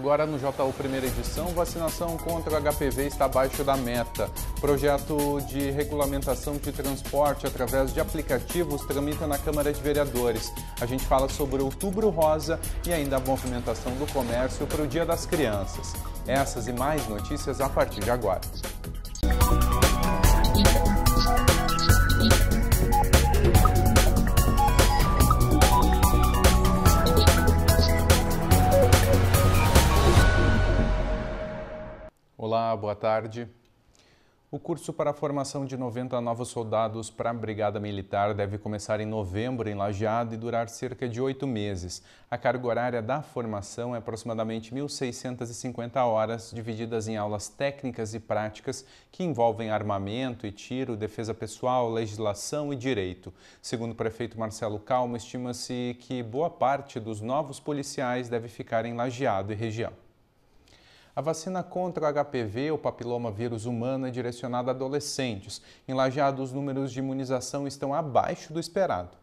Agora no JU Primeira Edição, vacinação contra o HPV está abaixo da meta. Projeto de regulamentação de transporte através de aplicativos tramita na Câmara de Vereadores. A gente fala sobre Outubro Rosa e ainda a movimentação do comércio para o Dia das Crianças. Essas e mais notícias a partir de agora. boa tarde. O curso para a formação de 90 novos soldados para a Brigada Militar deve começar em novembro em Lajeado e durar cerca de oito meses. A carga horária da formação é aproximadamente 1.650 horas, divididas em aulas técnicas e práticas que envolvem armamento e tiro, defesa pessoal, legislação e direito. Segundo o prefeito Marcelo Calmo, estima-se que boa parte dos novos policiais deve ficar em Lajeado e região. A vacina contra o HPV, o papiloma vírus humano, é direcionada a adolescentes. Em Lajeado, os números de imunização estão abaixo do esperado.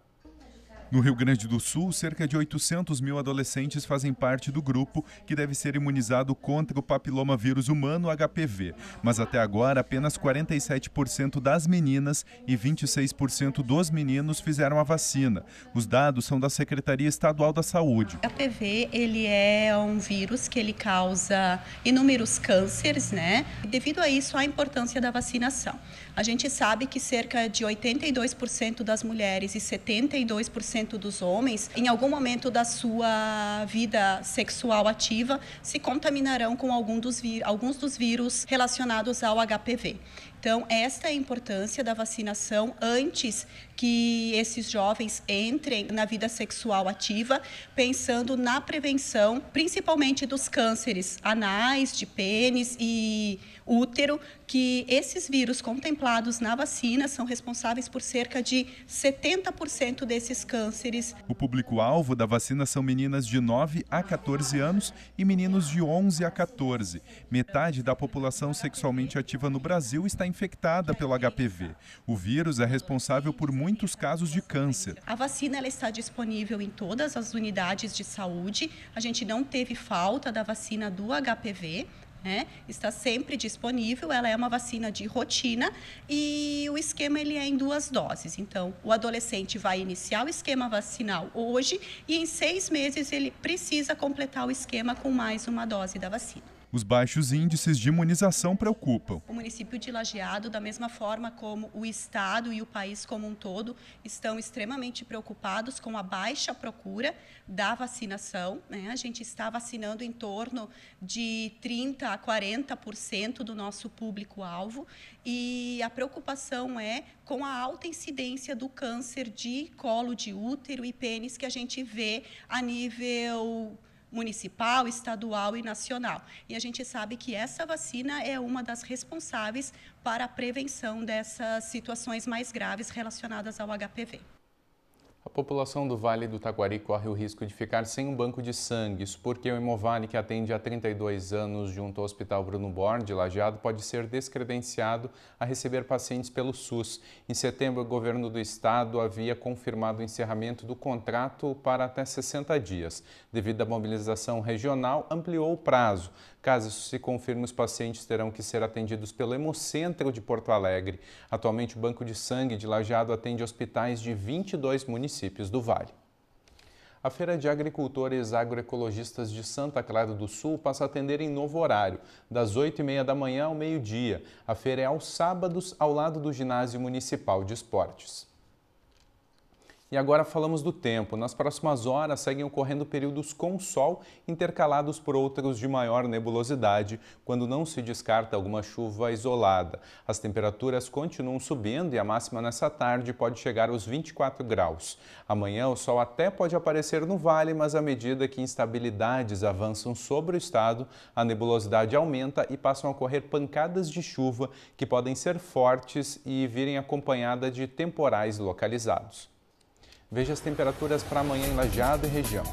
No Rio Grande do Sul, cerca de 800 mil adolescentes fazem parte do grupo que deve ser imunizado contra o papilomavírus humano HPV. Mas até agora, apenas 47% das meninas e 26% dos meninos fizeram a vacina. Os dados são da Secretaria Estadual da Saúde. O HPV ele é um vírus que ele causa inúmeros cânceres, né? E devido a isso, a importância da vacinação. A gente sabe que cerca de 82% das mulheres e 72% 60% dos homens, em algum momento da sua vida sexual ativa, se contaminarão com algum dos alguns dos vírus relacionados ao HPV. Então, esta é a importância da vacinação antes que esses jovens entrem na vida sexual ativa, pensando na prevenção, principalmente dos cânceres anais, de pênis e útero, que esses vírus contemplados na vacina são responsáveis por cerca de 70% desses cânceres. O público-alvo da vacina são meninas de 9 a 14 anos e meninos de 11 a 14. Metade da população sexualmente ativa no Brasil está infectada pelo HPV. O vírus é responsável por muitos casos de câncer. A vacina ela está disponível em todas as unidades de saúde. A gente não teve falta da vacina do HPV. Né? Está sempre disponível, ela é uma vacina de rotina e o esquema ele é em duas doses. Então, o adolescente vai iniciar o esquema vacinal hoje e em seis meses ele precisa completar o esquema com mais uma dose da vacina. Os baixos índices de imunização preocupam. O município de Lajeado, da mesma forma como o Estado e o país como um todo, estão extremamente preocupados com a baixa procura da vacinação. Né? A gente está vacinando em torno de 30% a 40% do nosso público-alvo e a preocupação é com a alta incidência do câncer de colo de útero e pênis que a gente vê a nível municipal, estadual e nacional. E a gente sabe que essa vacina é uma das responsáveis para a prevenção dessas situações mais graves relacionadas ao HPV. A população do Vale do Taquari corre o risco de ficar sem um banco de sangue, isso porque o Hemovale, que atende há 32 anos junto ao Hospital Bruno Born, de Lajeado, pode ser descredenciado a receber pacientes pelo SUS. Em setembro, o governo do estado havia confirmado o encerramento do contrato para até 60 dias. Devido à mobilização regional, ampliou o prazo. Caso isso se confirme, os pacientes terão que ser atendidos pelo Hemocentro de Porto Alegre. Atualmente, o Banco de Sangue de Lajado atende hospitais de 22 municípios do Vale. A Feira de Agricultores Agroecologistas de Santa Clara do Sul passa a atender em novo horário, das 8h30 da manhã ao meio-dia. A feira é aos sábados, ao lado do Ginásio Municipal de Esportes. E agora falamos do tempo. Nas próximas horas seguem ocorrendo períodos com sol, intercalados por outros de maior nebulosidade, quando não se descarta alguma chuva isolada. As temperaturas continuam subindo e a máxima nessa tarde pode chegar aos 24 graus. Amanhã o sol até pode aparecer no vale, mas à medida que instabilidades avançam sobre o estado, a nebulosidade aumenta e passam a ocorrer pancadas de chuva que podem ser fortes e virem acompanhada de temporais localizados. Veja as temperaturas para amanhã em Lajeado e região.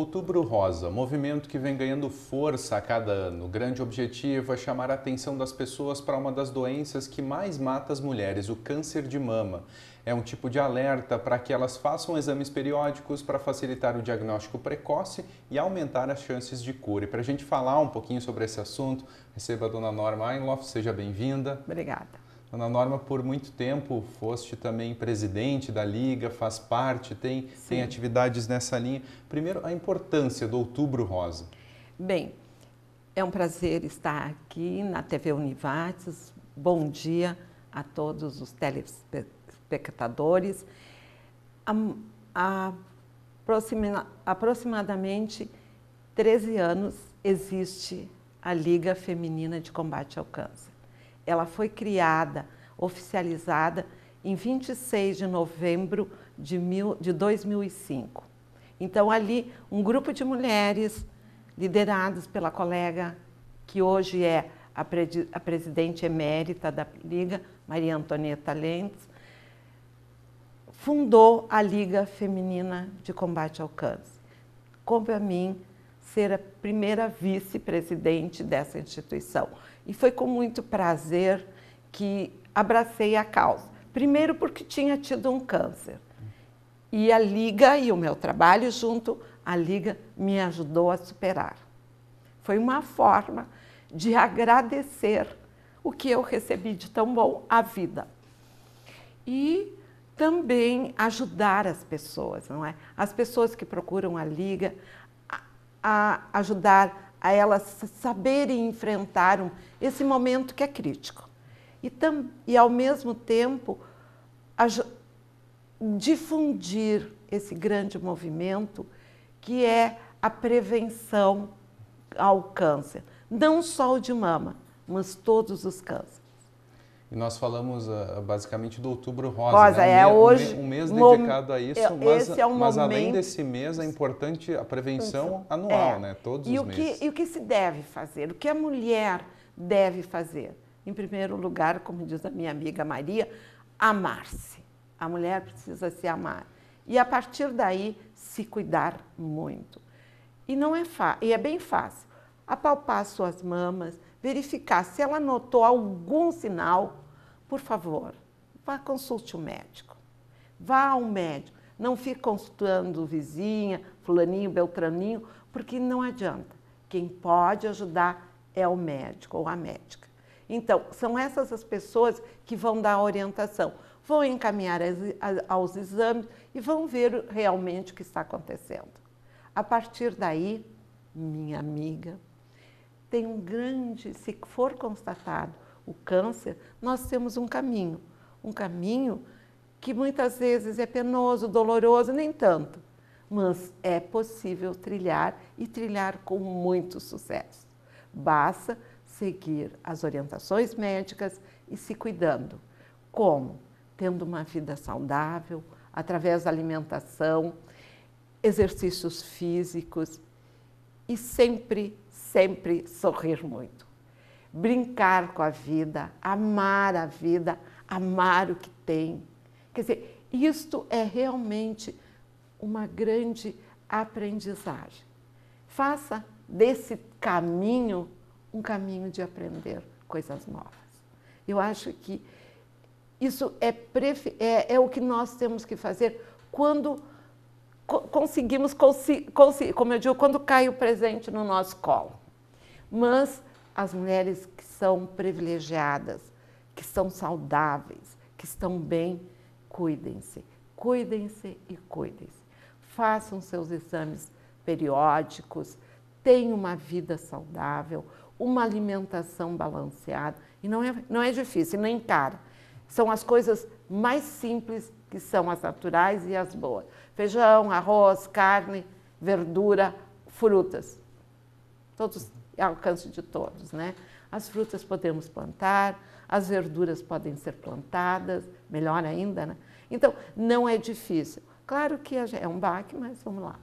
Outubro Rosa, movimento que vem ganhando força a cada ano. O grande objetivo é chamar a atenção das pessoas para uma das doenças que mais mata as mulheres, o câncer de mama. É um tipo de alerta para que elas façam exames periódicos para facilitar o diagnóstico precoce e aumentar as chances de cura. E para a gente falar um pouquinho sobre esse assunto, receba a dona Norma Einloff, seja bem-vinda. Obrigada. Ana Norma, por muito tempo foste também presidente da Liga, faz parte, tem, tem atividades nessa linha. Primeiro, a importância do Outubro Rosa. Bem, é um prazer estar aqui na TV Univates. Bom dia a todos os telespectadores. Há aproximadamente 13 anos existe a Liga Feminina de Combate ao Câncer. Ela foi criada, oficializada em 26 de novembro de, mil, de 2005. Então, ali, um grupo de mulheres lideradas pela colega que hoje é a, pre a presidente emérita da Liga, Maria Antonieta Lentes, fundou a Liga Feminina de Combate ao Câncer. Coube é a mim ser a primeira vice-presidente dessa instituição. E foi com muito prazer que abracei a causa. Primeiro, porque tinha tido um câncer. E a Liga e o meu trabalho junto, a Liga me ajudou a superar. Foi uma forma de agradecer o que eu recebi de tão bom, a vida. E também ajudar as pessoas, não é? As pessoas que procuram a Liga, a, a ajudar a elas saberem enfrentar esse momento que é crítico. E, tam, e ao mesmo tempo, a, difundir esse grande movimento que é a prevenção ao câncer, não só o de mama, mas todos os cânceres. E nós falamos uh, basicamente do outubro rosa. Rosa, né? é um hoje. Um mês dedicado a é, isso, mas, é um mas momento... além desse mês é importante a prevenção anual, é. né? Todos e os o meses. Que, e o que se deve fazer? O que a mulher deve fazer? Em primeiro lugar, como diz a minha amiga Maria, amar-se. A mulher precisa se amar. E a partir daí, se cuidar muito. E não é e é bem fácil. Apalpar suas mamas, verificar se ela notou algum sinal por favor, vá consulte o um médico. Vá ao médico. Não fique consultando vizinha, fulaninho, beltraninho, porque não adianta. Quem pode ajudar é o médico ou a médica. Então, são essas as pessoas que vão dar a orientação, vão encaminhar aos exames e vão ver realmente o que está acontecendo. A partir daí, minha amiga, tem um grande, se for constatado o câncer, nós temos um caminho. Um caminho que muitas vezes é penoso, doloroso, nem tanto, mas é possível trilhar e trilhar com muito sucesso. Basta seguir as orientações médicas e se cuidando. Como? Tendo uma vida saudável, através da alimentação, exercícios físicos e sempre, sempre sorrir muito brincar com a vida, amar a vida, amar o que tem. Quer dizer, isto é realmente uma grande aprendizagem. Faça desse caminho um caminho de aprender coisas novas. Eu acho que isso é, é, é o que nós temos que fazer quando co conseguimos, como eu digo, quando cai o presente no nosso colo. Mas as mulheres que são privilegiadas, que são saudáveis, que estão bem, cuidem-se, cuidem-se e cuidem-se. Façam seus exames periódicos, tenham uma vida saudável, uma alimentação balanceada. E não é, não é difícil, nem cara. São as coisas mais simples que são as naturais e as boas. Feijão, arroz, carne, verdura, frutas. Todos alcance de todos, né? As frutas podemos plantar, as verduras podem ser plantadas, melhor ainda, né? Então, não é difícil. Claro que é um baque, mas vamos lá.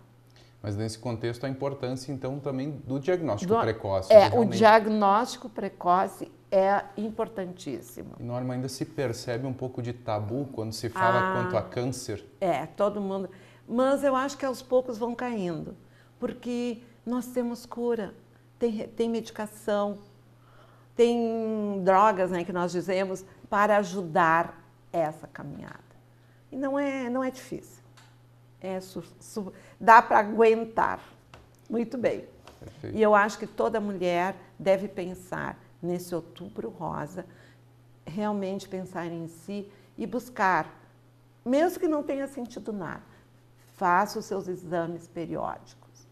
Mas nesse contexto, a importância, então, também do diagnóstico do, precoce. É, realmente... o diagnóstico precoce é importantíssimo. E, Norma, ainda se percebe um pouco de tabu quando se fala ah, quanto a câncer? É, todo mundo. Mas eu acho que aos poucos vão caindo, porque nós temos cura tem, tem medicação, tem drogas, né, que nós dizemos, para ajudar essa caminhada. E não é, não é difícil. É su, su, dá para aguentar. Muito bem. Perfeito. E eu acho que toda mulher deve pensar nesse outubro rosa, realmente pensar em si e buscar, mesmo que não tenha sentido nada, faça os seus exames periódicos,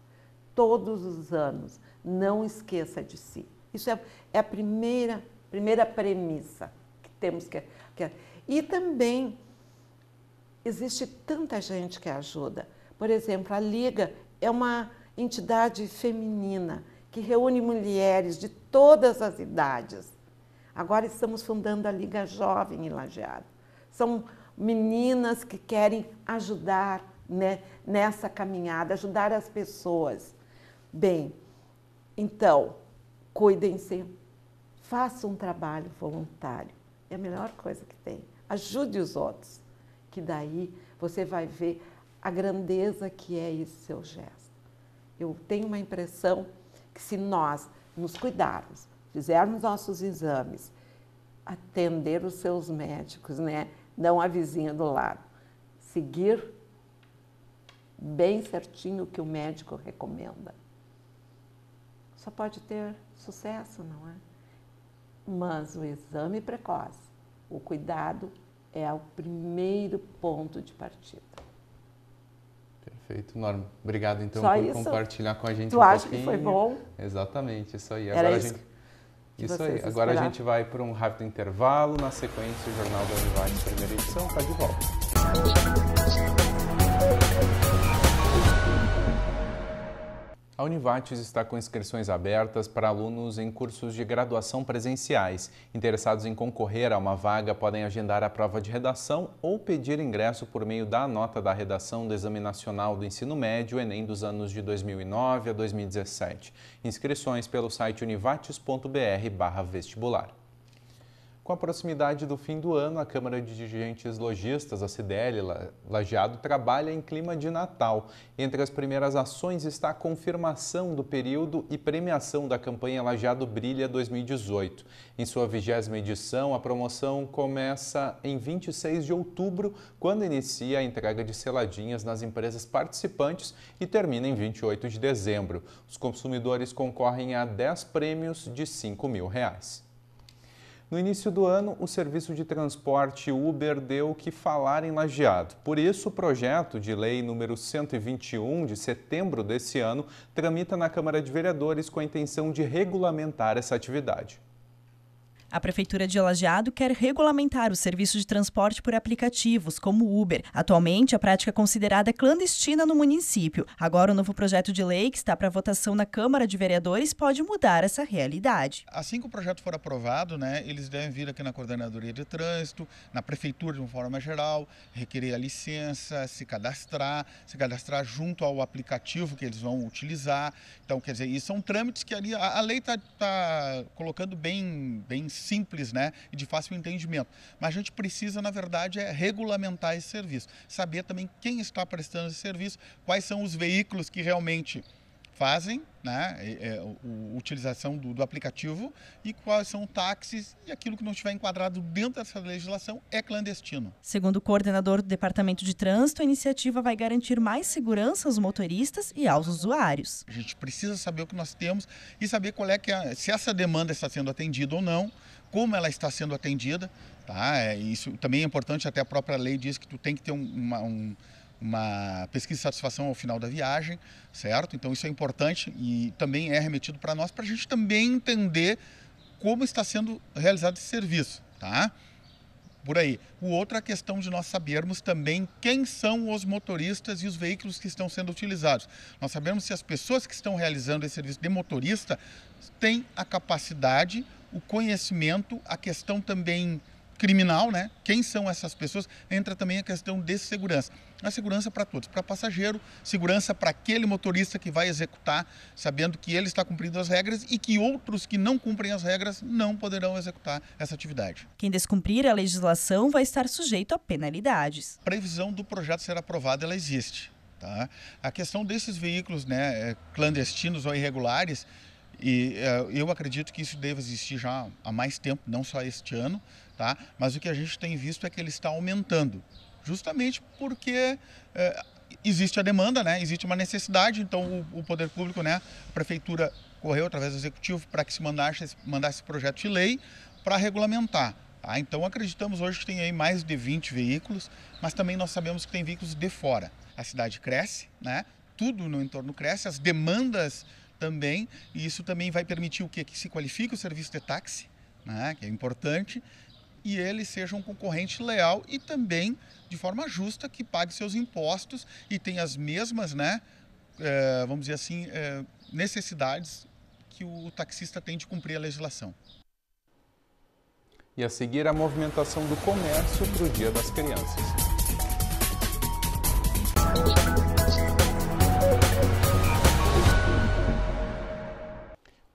todos os anos não esqueça de si. Isso é, é a primeira, primeira premissa que temos que, que. É. E também existe tanta gente que ajuda. Por exemplo, a Liga é uma entidade feminina que reúne mulheres de todas as idades. Agora estamos fundando a Liga Jovem em Lajeado. São meninas que querem ajudar né, nessa caminhada, ajudar as pessoas. Bem, então, cuidem-se, façam um trabalho voluntário. É a melhor coisa que tem. Ajude os outros, que daí você vai ver a grandeza que é esse seu gesto. Eu tenho uma impressão que se nós nos cuidarmos, fizermos nossos exames, atender os seus médicos, né? Não a vizinha do lado. Seguir bem certinho o que o médico recomenda só pode ter sucesso, não é? Mas o exame precoce, o cuidado é o primeiro ponto de partida. Perfeito, Norma. Obrigado então só por isso? compartilhar com a gente tu um acha que foi bom? Exatamente, isso aí. Agora Era isso. Gente... Isso aí. Agora a gente vai para um rápido intervalo. Na sequência, o Jornal da Univades, primeira edição, está de volta. A Univates está com inscrições abertas para alunos em cursos de graduação presenciais. Interessados em concorrer a uma vaga podem agendar a prova de redação ou pedir ingresso por meio da nota da redação do Exame Nacional do Ensino Médio Enem dos anos de 2009 a 2017. Inscrições pelo site univates.br/vestibular. Com a proximidade do fim do ano, a Câmara de Dirigentes Logistas, a CDL Lajeado, trabalha em clima de Natal. Entre as primeiras ações está a confirmação do período e premiação da campanha Lajeado Brilha 2018. Em sua vigésima edição, a promoção começa em 26 de outubro, quando inicia a entrega de seladinhas nas empresas participantes e termina em 28 de dezembro. Os consumidores concorrem a 10 prêmios de 5 mil reais. No início do ano, o serviço de transporte Uber deu que falar em Lajeado. Por isso, o projeto de lei número 121 de setembro desse ano tramita na Câmara de Vereadores com a intenção de regulamentar essa atividade. A Prefeitura de Lajeado quer regulamentar o serviço de transporte por aplicativos, como Uber. Atualmente, a prática é considerada clandestina no município. Agora, o novo projeto de lei que está para votação na Câmara de Vereadores pode mudar essa realidade. Assim que o projeto for aprovado, né, eles devem vir aqui na Coordenadoria de Trânsito, na Prefeitura de uma forma geral, requerer a licença, se cadastrar, se cadastrar junto ao aplicativo que eles vão utilizar. Então, quer dizer, isso são trâmites que ali a, a lei está tá colocando bem, bem simples né, e de fácil entendimento. Mas a gente precisa, na verdade, é regulamentar esse serviço, saber também quem está prestando esse serviço, quais são os veículos que realmente fazem né, é, a utilização do, do, aplicativo e quais são táxis e aquilo que não estiver enquadrado dentro dessa legislação é clandestino. Segundo o coordenador do Departamento de Trânsito, a iniciativa vai garantir mais segurança aos motoristas e aos usuários. A gente precisa saber o que nós temos e saber qual é que é, se essa demanda está sendo atendida ou não, como ela está sendo atendida. Tá? É, isso também é importante, até a própria lei diz que tu tem que ter um, uma, um uma pesquisa de satisfação ao final da viagem, certo? Então isso é importante e também é remetido para nós para a gente também entender como está sendo realizado esse serviço, tá? Por aí. O outra é questão de nós sabermos também quem são os motoristas e os veículos que estão sendo utilizados. Nós sabemos se as pessoas que estão realizando esse serviço de motorista têm a capacidade, o conhecimento, a questão também criminal, né? Quem são essas pessoas? Entra também a questão de segurança. A segurança para todos, para passageiro, segurança para aquele motorista que vai executar, sabendo que ele está cumprindo as regras e que outros que não cumprem as regras não poderão executar essa atividade. Quem descumprir a legislação vai estar sujeito a penalidades. A previsão do projeto ser aprovado, ela existe. Tá? A questão desses veículos né, eh, clandestinos ou irregulares, e eh, eu acredito que isso deve existir já há mais tempo, não só este ano, Tá? Mas o que a gente tem visto é que ele está aumentando, justamente porque é, existe a demanda, né? existe uma necessidade, então o, o poder público, né? a prefeitura correu através do executivo para que se mandasse, mandasse esse projeto de lei para regulamentar. Tá? Então acreditamos hoje que tem aí mais de 20 veículos, mas também nós sabemos que tem veículos de fora. A cidade cresce, né? tudo no entorno cresce, as demandas também, e isso também vai permitir o quê? Que se qualifique o serviço de táxi, né? que é importante, e ele seja um concorrente leal e também de forma justa que pague seus impostos e tenha as mesmas, né, é, vamos dizer assim, é, necessidades que o taxista tem de cumprir a legislação. E a seguir a movimentação do comércio para o Dia das Crianças.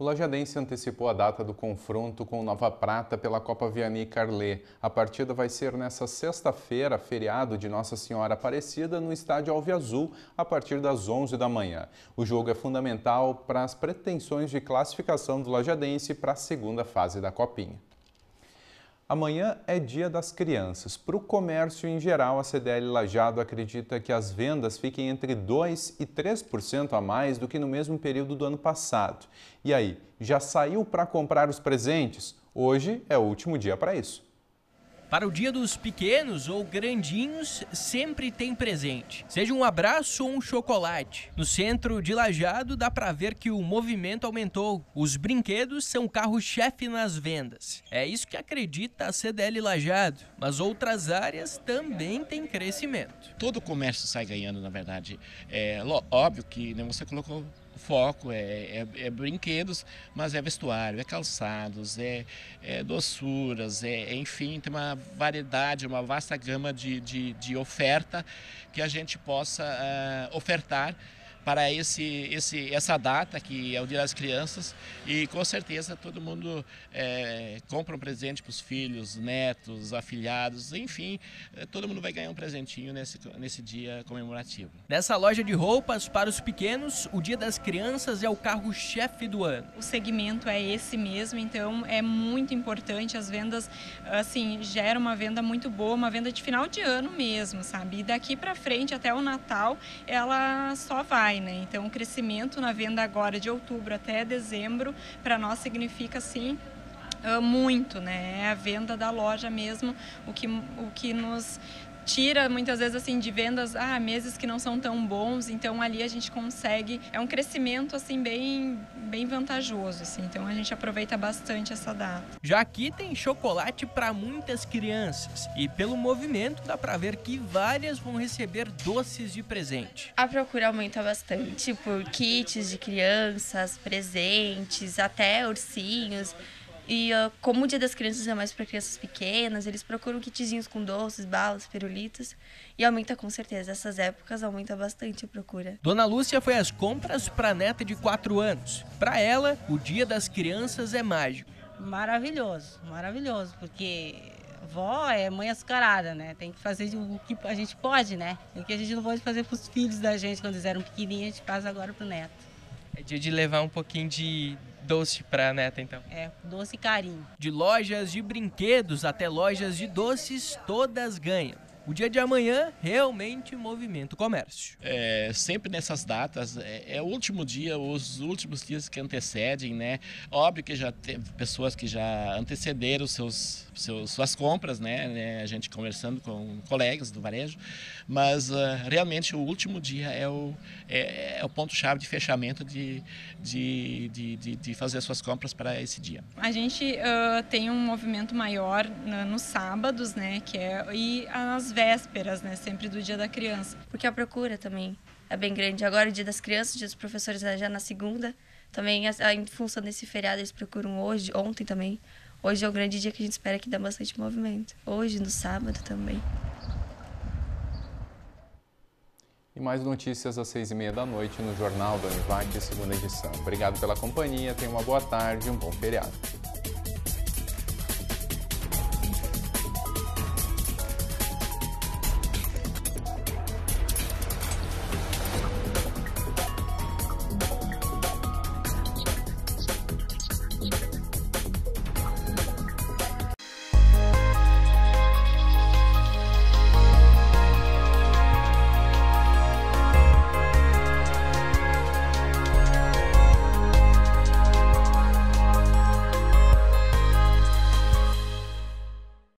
O Lajadense antecipou a data do confronto com o Nova Prata pela Copa Vianney Carlê. A partida vai ser nesta sexta-feira, feriado de Nossa Senhora Aparecida, no estádio Alviazul, a partir das 11 da manhã. O jogo é fundamental para as pretensões de classificação do Lajadense para a segunda fase da Copinha. Amanhã é dia das crianças. Para o comércio em geral, a CDL Lajado acredita que as vendas fiquem entre 2% e 3% a mais do que no mesmo período do ano passado. E aí, já saiu para comprar os presentes? Hoje é o último dia para isso. Para o dia dos pequenos ou grandinhos, sempre tem presente. Seja um abraço ou um chocolate. No centro de Lajado dá para ver que o movimento aumentou. Os brinquedos são carro-chefe nas vendas. É isso que acredita a CDL Lajado, mas outras áreas também têm crescimento. Todo o comércio sai ganhando, na verdade. É óbvio que né, você colocou foco, é, é, é, brinquedos, mas é vestuário, é calçados, é, é doçuras, é, é, enfim, tem uma variedade, uma vasta gama de, de, de oferta que a gente possa uh, ofertar para esse, esse, essa data, que é o Dia das Crianças, e com certeza todo mundo é, compra um presente para os filhos, netos, afilhados, enfim, é, todo mundo vai ganhar um presentinho nesse, nesse dia comemorativo. Nessa loja de roupas para os pequenos, o Dia das Crianças é o carro-chefe do ano. O segmento é esse mesmo, então é muito importante, as vendas, assim, gera uma venda muito boa, uma venda de final de ano mesmo, sabe? E daqui para frente, até o Natal, ela só vai. Né? Então, o crescimento na venda agora de outubro até dezembro, para nós significa sim ah, muito, né? É a venda da loja mesmo o que, o que nos tira muitas vezes assim de vendas, ah, meses que não são tão bons, então ali a gente consegue, é um crescimento assim bem bem vantajoso, assim. Então a gente aproveita bastante essa data. Já aqui tem chocolate para muitas crianças e pelo movimento dá para ver que várias vão receber doces de presente. A procura aumenta bastante, por kits de crianças, presentes, até ursinhos. E uh, como o Dia das Crianças é mais para crianças pequenas, eles procuram kitzinhos com doces, balas, perulitos. E aumenta com certeza, essas épocas aumenta bastante a procura. Dona Lúcia foi às compras para a neta de 4 anos. Para ela, o Dia das Crianças é mágico. Maravilhoso, maravilhoso, porque vó é mãe açucarada, né? Tem que fazer o que a gente pode, né? O que a gente não pode fazer para os filhos da gente quando eles eram pequenininhos, a gente faz agora pro neto. É dia de levar um pouquinho de, doce para a neta, então. É, doce e carinho. De lojas de brinquedos até lojas de doces, todas ganham. O dia de amanhã realmente movimenta o comércio. É, sempre nessas datas, é, é, o último dia, os últimos dias que antecedem, né? Óbvio que já teve pessoas que já antecederam seus, seus, suas compras, né? né? A gente conversando com colegas do varejo, mas uh, realmente o último dia é o, é, é o ponto-chave de fechamento de, de, de, de, de fazer suas compras para esse dia. A gente uh, tem um movimento maior né, nos sábados, né? Que é, e as vésperas, né, sempre do Dia da Criança. Porque a procura também é bem grande. Agora o Dia das Crianças, o Dia dos Professores é já na segunda. Também em função desse feriado eles procuram hoje, ontem também. Hoje é o grande dia que a gente espera que dê bastante movimento. Hoje, no sábado também. E mais notícias às seis e meia da noite no Jornal da Univac, segunda edição. Obrigado pela companhia, tenha uma boa tarde e um bom feriado.